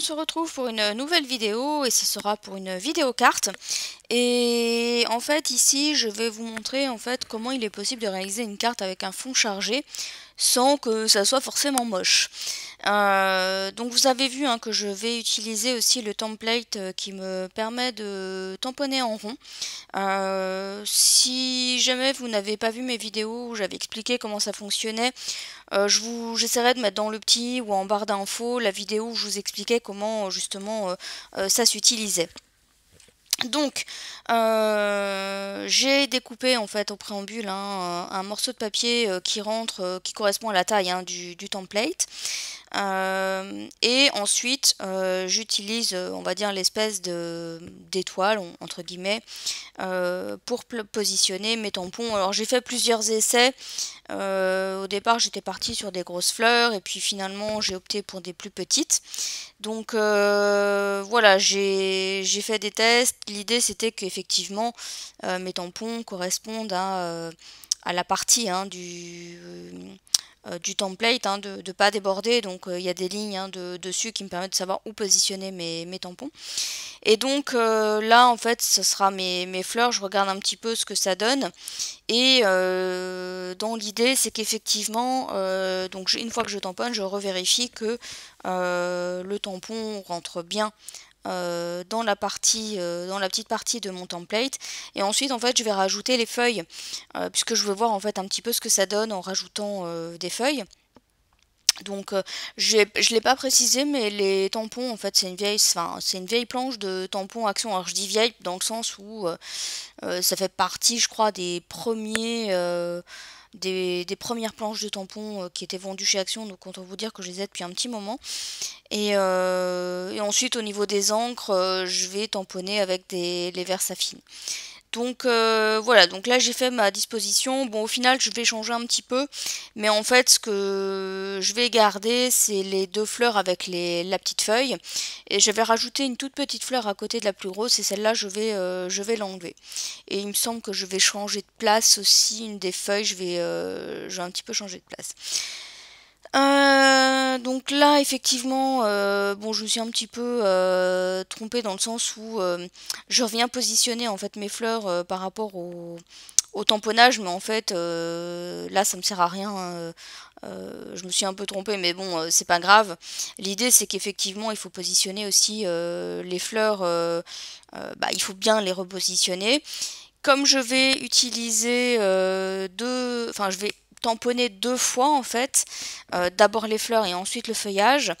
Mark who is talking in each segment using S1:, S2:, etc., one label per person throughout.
S1: on se retrouve pour une nouvelle vidéo et ce sera pour une vidéo carte. Et en fait ici je vais vous montrer en fait comment il est possible de réaliser une carte avec un fond chargé sans que ça soit forcément moche. Euh, donc vous avez vu hein, que je vais utiliser aussi le template euh, qui me permet de tamponner en rond. Euh, si jamais vous n'avez pas vu mes vidéos où j'avais expliqué comment ça fonctionnait, j'essaierai de mettre dans le petit ou en barre d'infos la vidéo où je vous expliquais comment justement ça s'utilisait. Donc, j'ai découpé en fait au préambule hein, un morceau de papier qui rentre, qui correspond à la taille hein, du, template. Euh, et ensuite, euh, j'utilise, euh, on va dire, l'espèce d'étoile, entre guillemets, pour positionner mes tampons. Alors j'ai fait plusieurs essais. au départ, j'étais partie sur des grosses fleurs et puis finalement, j'ai opté pour des plus petites. Donc voilà, j'ai fait des tests. L'idée, c'était qu'effectivement, mes tampons correspondent à, la partie hein, du, euh, du template, hein, de ne pas déborder. Donc euh, il y a des lignes hein, de, dessus qui me permettent de savoir où positionner mes, mes tampons. Et donc euh, là, en fait, ce sera mes, mes, fleurs. Je regarde un petit peu ce que ça donne. Et dans l'idée, c'est qu'effectivement, donc une fois que je tamponne, je revérifie que le tampon rentre bien euh, dans la partie euh, dans la petite partie de mon template et ensuite en fait je vais rajouter les feuilles euh, puisque je veux voir en fait un petit peu ce que ça donne en rajoutant des feuilles donc euh, je ne l'ai pas précisé, mais les tampons, en fait, c'est une vieille, c'est une vieille planche de tampons Action. Alors je dis vieille dans le sens où euh, euh, ça fait partie, je crois, des premiers. des, premières planches de tampons qui étaient vendues chez Action, donc autant vous dire que je les ai depuis un petit moment. Et, ensuite, au niveau des encres, je vais tamponner avec des, les verres affines. Donc euh, voilà, donc là j'ai fait ma disposition. Bon au final je vais changer un petit peu, mais en fait ce que je vais garder c'est les deux fleurs avec les, la petite feuille. Et je vais rajouter une toute petite fleur à côté de la plus grosse et celle-là je vais, euh, je vais l'enlever. Et il me semble que je vais changer de place aussi une des feuilles, je vais, euh, je vais un petit peu changer de place. Euh, donc là, effectivement, euh, bon, je me suis un petit peu euh, trompée dans le sens où je reviens positionner en fait mes fleurs par rapport au, tamponnage, mais en fait, là, ça me sert à rien. je me suis un peu trompée, mais bon, c'est pas grave. L'idée, c'est qu'effectivement, il faut positionner aussi les fleurs. Bah, il faut bien les repositionner. Comme je vais utiliser deux, enfin, je vais tamponner deux fois en fait, euh, d'abord les fleurs et ensuite le feuillage.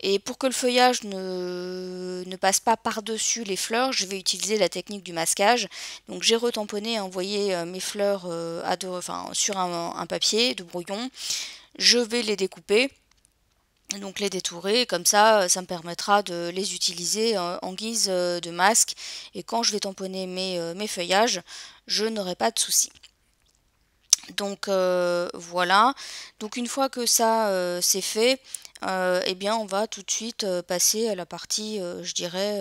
S1: Et pour que le feuillage ne, passe pas par-dessus les fleurs, je vais utiliser la technique du masquage. Donc j'ai retamponné envoyé euh, mes fleurs euh, à enfin, sur un, papier de brouillon. Je vais les découper donc les détourer, comme ça, ça me permettra de les utiliser en guise de masque. Et quand je vais tamponner mes, mes feuillages, je n'aurai pas de soucis. Donc euh, voilà. Donc une fois que ça euh, c'est fait, euh, eh bien on va tout de suite passer à la partie, je dirais,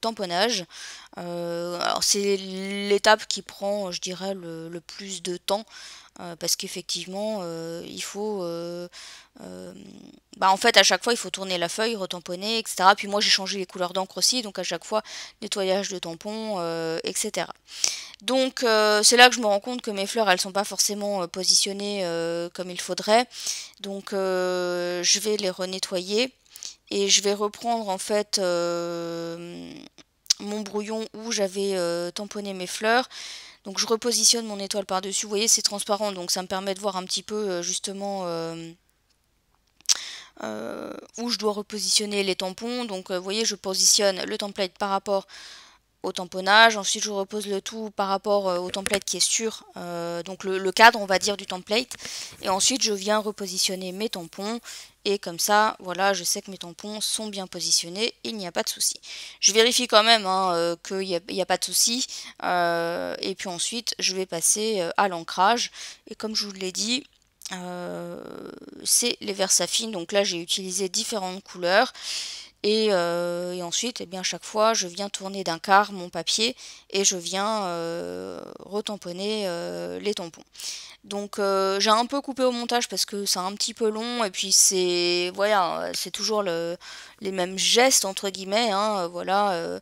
S1: tamponnage. c'est l'étape qui prend, je dirais, le plus de temps euh, parce qu'effectivement, euh, il faut... Euh, bah en fait, à chaque fois, il faut tourner la feuille, retamponner, etc. Puis moi, j'ai changé les couleurs d'encre aussi, donc à chaque fois, nettoyage de tampons, etc. Donc c'est là que je me rends compte que mes fleurs elles sont pas forcément positionnées comme il faudrait. Donc je vais les renettoyer et je vais reprendre en fait mon brouillon où j'avais tamponné mes fleurs. Donc je repositionne mon étoile par-dessus. Vous voyez, c'est transparent, donc ça me permet de voir un petit peu euh, justement euh, euh, où je dois repositionner les tampons. Donc vous voyez, je positionne le template par rapport au tamponnage. Ensuite, je repose le tout par rapport euh, au template qui est sur euh, donc le, cadre, on va dire, du template. Et ensuite, je viens repositionner mes tampons. Et comme ça, voilà, je sais que mes tampons sont bien positionnés, il n'y a pas de souci. Je vérifie quand même hein, euh, qu'il n'y a, pas de souci. et puis ensuite, je vais passer à l'ancrage. Et comme je vous l'ai dit, c'est les Versafine. Donc là, j'ai utilisé différentes couleurs. Et, euh, et, ensuite, eh bien, chaque fois, je viens tourner d'un quart mon papier et je viens euh, retamponner euh, les tampons. Donc j'ai un peu coupé au montage parce que c'est un petit peu long et puis c'est voilà, c'est toujours le, les mêmes gestes entre guillemets. Hein, voilà,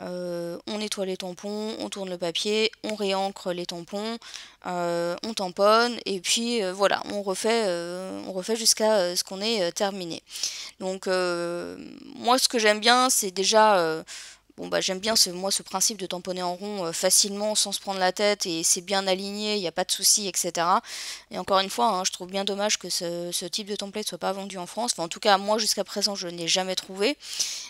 S1: euh, on nettoie les tampons, on tourne le papier, on réancre les tampons, euh, on tamponne et puis euh, voilà, on refait, on refait jusqu'à ce qu'on ait terminé. Donc moi ce que j'aime bien c'est déjà Bon bah j'aime bien ce, moi ce principe de tamponner en rond euh, facilement sans se prendre la tête et c'est bien aligné, il n'y a pas de souci, etc. Et encore une fois, hein, je trouve bien dommage que ce, type de template ne soit pas vendu en France. en tout cas moi jusqu'à présent je n'ai jamais trouvé.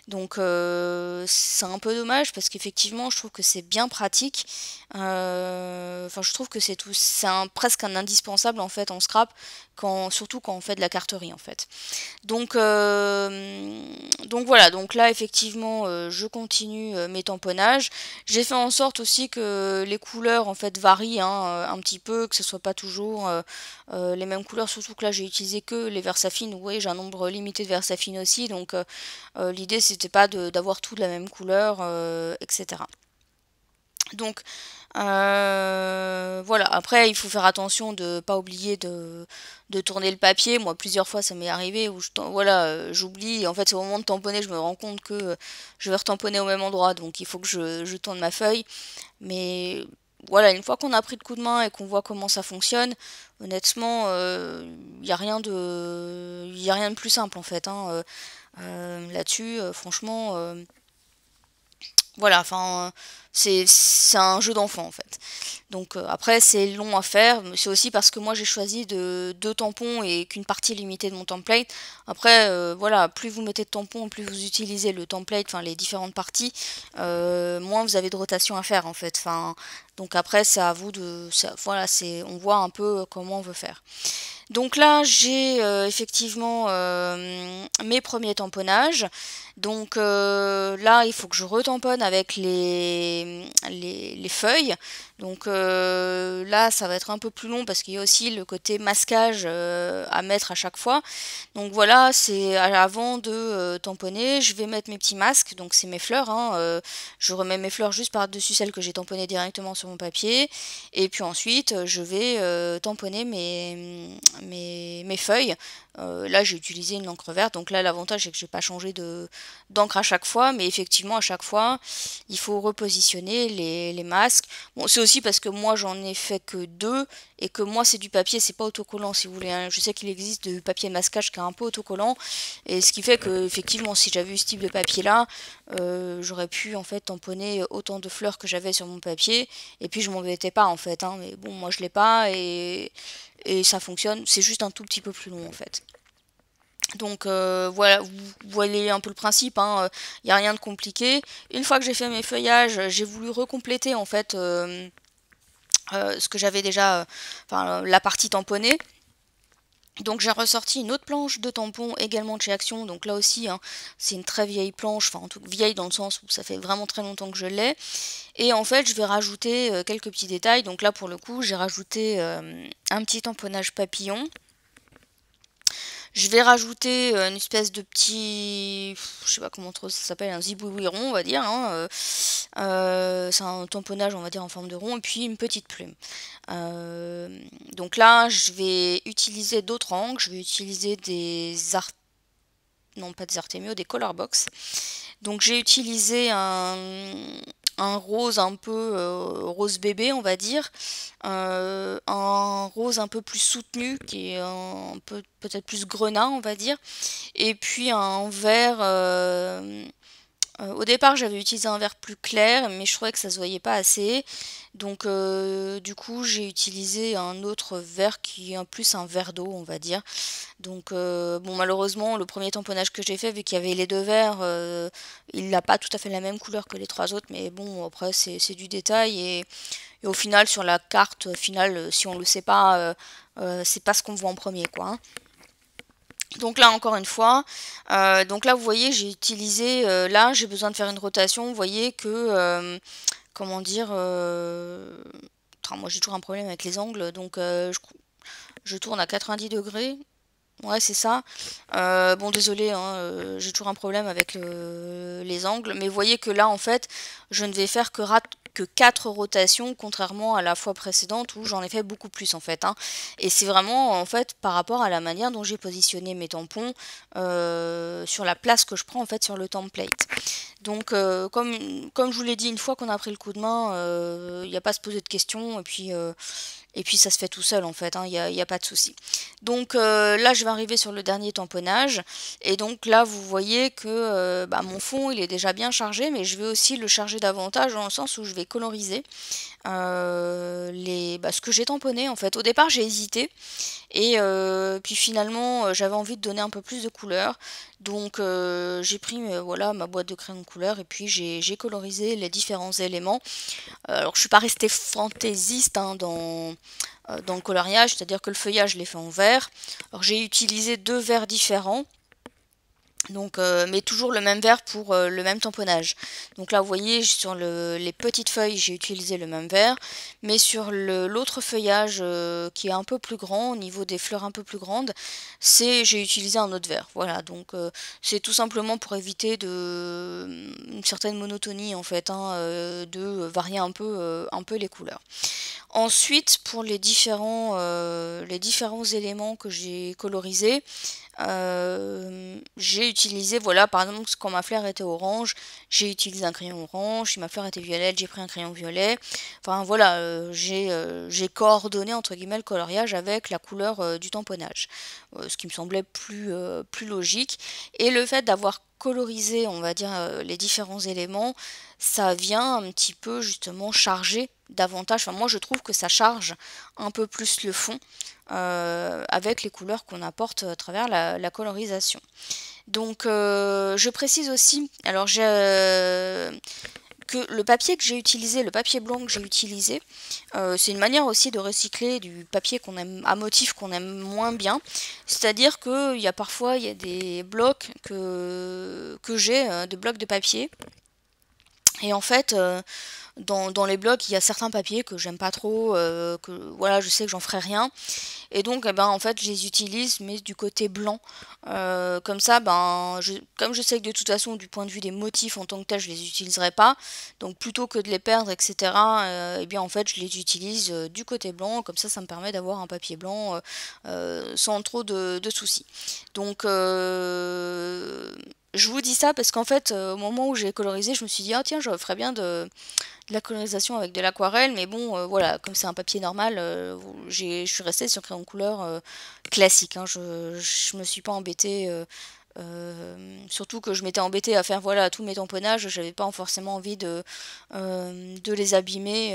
S1: Donc euh, c'est un peu dommage parce qu'effectivement je trouve que c'est bien pratique. Euh, enfin je trouve que c'est tout c'est presque un indispensable en fait en scrap, quand, surtout quand on fait de la carterie en fait. Donc donc voilà, donc là effectivement euh, je continue euh, mes tamponnages. J'ai fait en sorte aussi que les couleurs en fait varient hein, euh, un petit peu, que ce soit pas toujours les mêmes couleurs, surtout que là j'ai utilisé que les versafines, vous voyez j'ai un nombre limité de versafines aussi, donc l'idée c'était pas d'avoir tout de la même couleur, etc. Donc euh, voilà, après il faut faire attention de pas oublier de, tourner le papier. Moi plusieurs fois ça m'est arrivé où je, voilà, euh, j'oublie. En fait c'est au moment de tamponner je me rends compte que euh, je vais retamponner au même endroit. Donc il faut que je, tourne ma feuille. Mais voilà, une fois qu'on a pris le coup de main et qu'on voit comment ça fonctionne, honnêtement, il n'y a, rien de... a rien de plus simple en fait. Hein, là-dessus, franchement, voilà, enfin c'est un jeu d'enfant en fait. Donc euh, après c'est long à faire, c'est aussi parce que moi j'ai choisi de deux tampons et qu'une partie limitée de mon template. Après euh, voilà, plus vous mettez de tampons, plus vous utilisez le template, enfin les différentes parties, euh, moins vous avez de rotation à faire en fait. donc après c'est à vous de voilà, c'est on voit un peu comment on veut faire. Donc là, j'ai effectivement mes premiers tamponnages. Donc là, il faut que je retamponne avec les, les, feuilles donc euh, là, ça va être un peu plus long parce qu'il y a aussi le côté masquage euh, à mettre à chaque fois. Donc voilà, c'est avant de euh, tamponner, je vais mettre mes petits masques, donc c'est mes fleurs. Hein, je remets mes fleurs juste par-dessus celles que j'ai tamponnées directement sur mon papier. Et puis ensuite, je vais tamponner mes, mes, feuilles. là, j'ai utilisé une encre verte, donc là, l'avantage c'est que je n'ai pas changé d'encre à chaque fois, mais effectivement, à chaque fois, il faut repositionner les, masques aussi parce que moi j'en ai fait que deux et que moi c'est du papier, c'est pas autocollant si vous voulez. Hein. Je sais qu'il existe du papier masquage qui est un peu autocollant et ce qui fait que effectivement si j'avais eu ce type de papier là, euh, j'aurais pu en fait tamponner autant de fleurs que j'avais sur mon papier et puis je m'embêtais pas en fait. Hein. Mais bon moi je l'ai pas et ça fonctionne, c'est juste un tout petit peu plus long en fait. Donc euh, voilà, vous voyez un peu le principe, il hein, n'y euh, a rien de compliqué. Une fois que j'ai fait mes feuillages, j'ai voulu recompléter en fait euh, ce que j'avais déjà, enfin la partie tamponnée. Donc j'ai ressorti une autre planche de tampon également de chez Action, donc là aussi hein, c'est une très vieille planche, enfin en tout vieille dans le sens où ça fait vraiment très longtemps que je l'ai. Et en fait je vais rajouter quelques petits détails, donc là pour le coup j'ai rajouté un petit tamponnage papillon je vais rajouter euh, une espèce de petit, je sais pas comment ça s'appelle, un zibouiron, rond, on va dire. Hein, euh, euh, c'est un tamponnage, on va dire, en forme de rond, et puis une petite plume. donc là, je vais utiliser d'autres angles. Je vais utiliser des art... non pas des Artemio, des colorbox. Donc j'ai utilisé un, un rose un peu euh, rose bébé, on va dire, euh, un rose un peu plus soutenu, qui est un peu peut-être plus grenat, on va dire, et puis un vert. Euh, au départ, j'avais utilisé un vert plus clair, mais je trouvais que ça se voyait pas assez. Donc euh, du coup j'ai utilisé un autre verre qui est en plus un verre d'eau on va dire. Donc euh, bon malheureusement le premier tamponnage que j'ai fait vu qu'il y avait les deux verres euh, il n'a pas tout à fait la même couleur que les trois autres mais bon après c'est du détail et, au final sur la carte finale si on le sait pas c'est pas ce qu'on voit en premier quoi. Hein. Donc là encore une fois, donc là vous voyez j'ai utilisé, là j'ai besoin de faire une rotation, vous voyez que comment dire, euh, moi j'ai toujours un problème avec les angles, donc euh, je, je tourne à 90 degrés, Ouais, c'est ça. Euh, bon, désolé, hein, j'ai toujours un problème avec les angles, mais voyez que là, en fait, je ne vais faire que, que quatre rotations, contrairement à la fois précédente où j'en ai fait beaucoup plus en fait. Hein. Et c'est vraiment en fait par rapport à la manière dont j'ai positionné mes tampons euh, sur la place que je prends en fait sur le template. Donc euh, comme, comme je vous l'ai dit, une fois qu'on a pris le coup de main, euh, il n'y a pas à se poser de questions et puis et puis ça se fait tout seul en fait, il hein, n'y a, pas de souci. Donc euh, là je vais arriver sur le dernier tamponnage. Et donc là vous voyez que euh, bah, mon fond il est déjà bien chargé, mais je vais aussi le charger davantage dans le sens où je vais coloriser euh, les, bah, ce que j'ai tamponné en fait. Au départ j'ai hésité. Et puis finalement j'avais envie de donner un peu plus de couleur. Donc j'ai pris voilà, ma boîte de crayons de couleur et puis j'ai colorisé les différents éléments. alors je suis pas restée fantaisiste hein, dans euh, dans le coloriage, c'est-à-dire que le feuillage, je l'ai fait en vert. Alors j'ai utilisé deux verts différents, donc, euh, mais toujours le même vert pour euh, le même tamponnage. Donc là, vous voyez, sur les petites feuilles, j'ai utilisé le même vert. Mais sur l'autre feuillage euh, qui est un peu plus grand, au niveau des fleurs un peu plus grandes, c'est j'ai utilisé un autre vert. Voilà, donc c'est tout simplement pour éviter de, une certaine monotonie, en fait, hein, de varier un peu, un peu les couleurs. Ensuite, pour les différents, les différents éléments que j'ai colorisés, euh, j'ai utilisé, voilà, par exemple, quand ma fleur était orange, j'ai utilisé un crayon orange, si ma fleur était violette, j'ai pris un crayon violet. Enfin voilà, euh, euh, j'ai coordonné entre guillemets le coloriage avec la couleur du tamponnage, ce qui me semblait plus, plus logique. Et le fait d'avoir colorisé, on va dire, les différents éléments, ça vient un petit peu justement charger davantage. Enfin, moi je trouve que ça charge un peu plus le fond. Euh, avec les couleurs qu'on apporte à travers la, colorisation. Donc euh, je précise aussi, alors euh, que le papier que j'ai utilisé, le papier blanc que j'ai utilisé, c'est une manière aussi de recycler du papier qu'on aime, à motif qu'on aime moins bien. C'est-à-dire qu'il y a parfois il y a des blocs que, que j'ai, des blocs de papier et en fait, euh, dans, les blocs, il y a certains papiers que j'aime pas trop, euh, que voilà, je sais que j'en ferai rien. Et donc, eh ben, en fait, je les utilise, mais du côté blanc. Euh, comme ça, ben, comme je sais que de toute façon, du point de vue des motifs en tant que tel, je les utiliserai pas. Donc, plutôt que de les perdre, etc., eh bien, en fait, je les utilise du côté blanc. Comme ça, ça me permet d'avoir un papier blanc sans trop de, de soucis. Donc, je vous dis ça parce qu'en fait, euh, au moment où j'ai colorisé, je me suis dit, ah tiens, je ferais bien de, la colorisation avec de l'aquarelle, mais bon, euh, voilà, comme c'est un papier normal, euh, je suis restée sur crayon couleur classique. Hein, je ne me suis pas embêtée. surtout que je m'étais embêtée à faire voilà tous mes tamponnages, n'avais pas forcément envie de, de les abîmer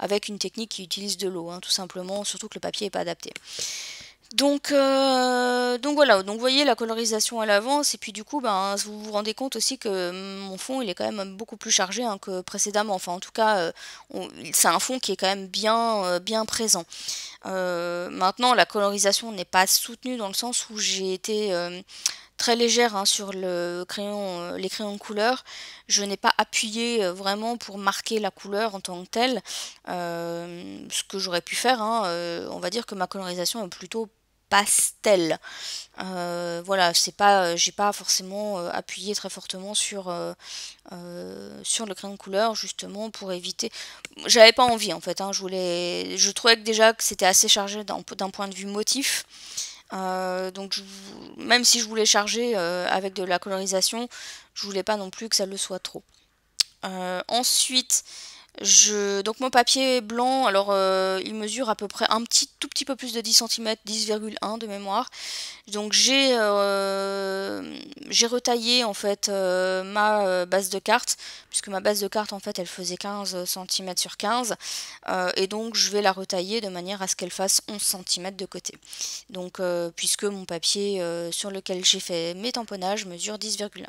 S1: avec une technique qui utilise de l'eau, hein, tout simplement, surtout que le papier n'est pas adapté. Donc, euh, donc voilà, donc vous voyez la colorisation à l'avance, et puis du coup, ben, vous vous rendez compte aussi que mm, mon fond, il est quand même beaucoup plus chargé hein, que précédemment. Enfin, en tout cas, euh, c'est un fond qui est quand même bien, euh, bien présent. maintenant, la colorisation n'est pas soutenue dans le sens où j'ai été très légère hein, sur le crayon, euh, les crayons de couleur. Je n'ai pas appuyé euh, vraiment pour marquer la couleur en tant que telle, euh, ce que j'aurais pu faire. Hein, on va dire que ma colorisation est plutôt pastel. voilà, c'est pas, j'ai pas forcément appuyé très fortement sur sur le crayon de couleur justement pour éviter. J'avais pas envie en fait. Hein. je voulais, je trouvais déjà que c'était assez chargé d'un point de vue motif euh, donc même si je voulais charger euh, avec de la colorisation, je voulais pas non plus que ça le soit trop. Euh, ensuite, donc mon papier blanc, alors euh, il mesure à peu près un petit tout petit peu plus de 10 cm, 10,1 de mémoire. Donc j'ai euh, retaillé en fait euh, ma base de carte, puisque ma base de carte en fait elle faisait 15 cm sur 15, et donc je vais la retailler de manière à ce qu'elle fasse 11 cm de côté. Donc puisque mon papier sur lequel j'ai fait mes tamponnages mesure 10,1.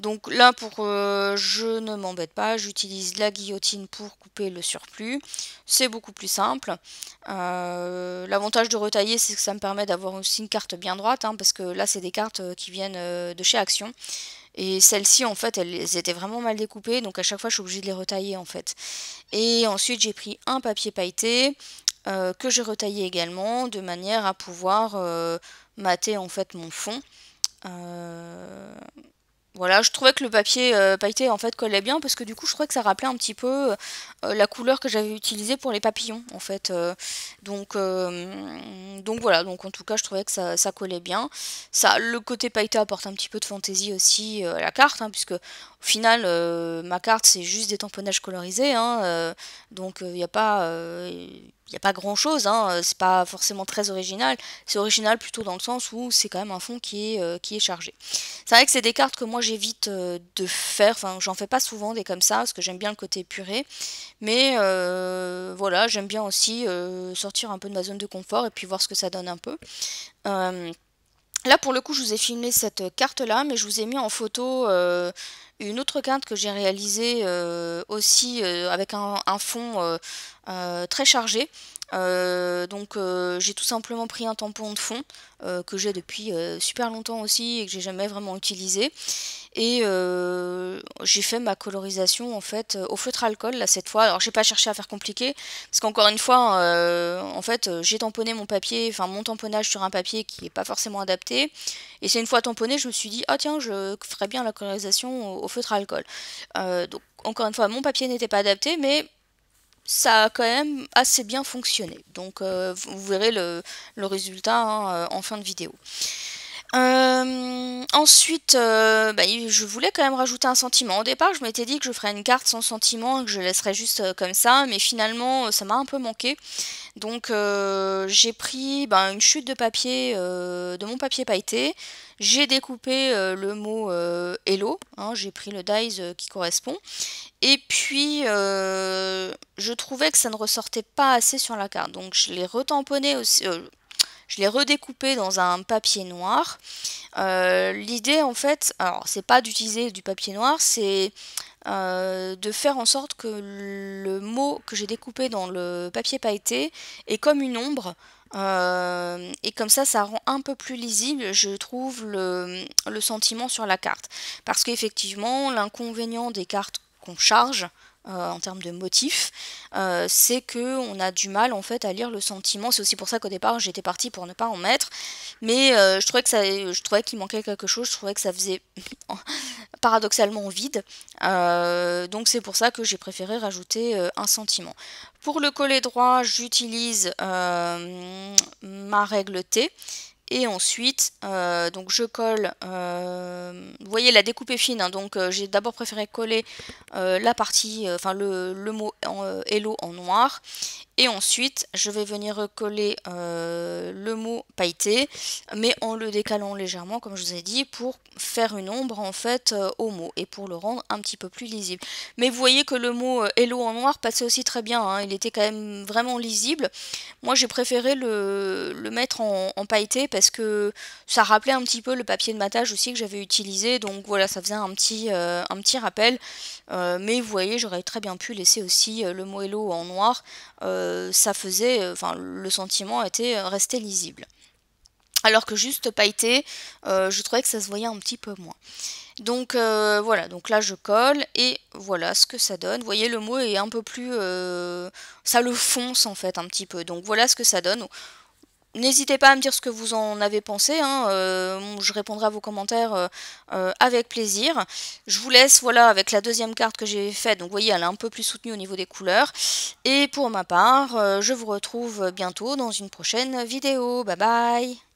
S1: Donc là, pour euh, je ne m'embête pas, j'utilise la guillotine pour couper le surplus. C'est beaucoup plus simple. Euh, l'avantage de retailler, c'est que ça me permet d'avoir aussi une carte bien droite, hein, parce que là, c'est des cartes euh, qui viennent de chez Action. Et celles-ci, en fait, elles étaient vraiment mal découpées, donc à chaque fois, je suis obligée de les retailler, en fait. Et ensuite, j'ai pris un papier pailleté, que j'ai retaillé également, de manière à pouvoir mater, en fait, mon fond. Voilà, je trouvais que le papier euh, pailleté en fait collait bien parce que du coup je trouvais que ça rappelait un petit peu euh, la couleur que j'avais utilisée pour les papillons en fait. Euh. donc, donc voilà, donc en tout cas je trouvais que ça, collait bien. Ça, le côté pailleté apporte un petit peu de fantaisie aussi à la carte, hein, puisque au final ma carte c'est juste des tamponnages colorisés, hein, donc il n'y a pas il n'y a pas grand chose, hein, euh, c'est pas forcément très original. C'est original plutôt dans le sens où c'est quand même un fond qui est, euh, qui est chargé. C'est vrai que c'est des cartes que moi j'évite euh, de faire, enfin j'en fais pas souvent des comme ça, parce que j'aime bien le côté puré. Mais voilà, j'aime bien aussi sortir un peu de ma zone de confort et puis voir ce que ça donne un peu. Là, pour le coup, je vous ai filmé cette euh, carte-là, mais je vous ai mis en photo euh, une autre carte que j'ai réalisée euh, aussi avec un, un fond très chargé. donc j'ai tout simplement pris un tampon de fond que j'ai depuis super longtemps aussi et que j'ai jamais vraiment utilisé et euh, j'ai fait ma colorisation en fait euh, au feutre alcool cette fois. Alors j'ai pas cherché à faire compliqué parce qu'encore une fois, euh, en fait, j'ai tamponné mon papier, enfin mon tamponnage sur un papier qui est pas forcément adapté. Et c'est une fois tamponné, je me suis dit ah tiens, je ferais bien la colorisation au, feutre alcool. donc encore une fois, mon papier n'était pas adapté, mais ça a quand même assez bien fonctionné. Donc vous verrez le, résultat hein, en fin de vidéo. Euh, ensuite, euh, bah, je voulais quand même rajouter un sentiment. Au départ, je m'étais dit que je ferais une carte sans sentiment que je laisserais juste euh, comme ça, mais finalement, ça m'a un peu manqué. Donc, j'ai pris bah, une chute de papier, de mon papier pailleté. J'ai découpé le mot Hello. Hein, j'ai pris le dice qui correspond. Et puis, je trouvais que ça ne ressortait pas assez sur la carte. Donc, je l'ai retamponné aussi je l'ai redécoupé dans un papier noir. Euh, l'idée en fait, alors c'est pas d'utiliser du papier noir, c'est euh, de faire en sorte que le mot que j'ai découpé dans le papier pailleté est comme une ombre. Euh, et comme ça, ça rend un peu plus lisible, je trouve, le sentiment sur la carte. Parce qu'effectivement, l'inconvénient des cartes qu'on charge, euh, en termes de motifs, euh, c'est que on a du mal en fait à lire le sentiment. C'est aussi pour ça qu'au départ j'étais partie pour ne pas en mettre, mais euh, je trouvais que ça, je trouvais qu'il manquait quelque chose, je trouvais que ça faisait paradoxalement vide. donc c'est pour ça que j'ai préféré rajouter un sentiment. Pour le collet droit, j'utilise ma règle T et ensuite, euh, donc je colle, euh, vous voyez la découpe est fine, hein, donc euh, j'ai d'abord préféré coller la partie, enfin le, mot hello en noir. Et ensuite, je vais venir coller le mot pailleté, mais en le décalant légèrement, comme je vous ai dit, pour faire une ombre en fait au mot et pour le rendre un petit peu plus lisible. Mais vous voyez que le mot hello en noir passait aussi très bien, hein, il était quand même vraiment lisible. Moi j'ai préféré le, le mettre en, en pailleté parce parce que ça rappelait un petit peu le papier de matage aussi que j'avais utilisé. Donc voilà, ça faisait un petit, euh, un petit rappel. Euh, mais vous voyez, j'aurais très bien pu laisser aussi euh, le moello en noir. ça faisait, enfin, le sentiment était resté lisible. Alors que juste pailleté, je trouvais que ça se voyait un petit peu moins. Donc voilà, donc là je colle et voilà ce que ça donne. Vous voyez le mot est un peu plus... ça le fonce en fait un petit peu. Donc voilà ce que ça donne. N'hésitez pas à me dire ce que vous en avez pensé, hein, euh, je répondrai à vos commentaires euh, euh, avec plaisir. Je vous laisse voilà avec la deuxième carte que j'ai faite, donc vous voyez elle est un peu plus soutenue au niveau des couleurs. Et pour ma part, je vous retrouve bientôt dans une prochaine vidéo. Bye bye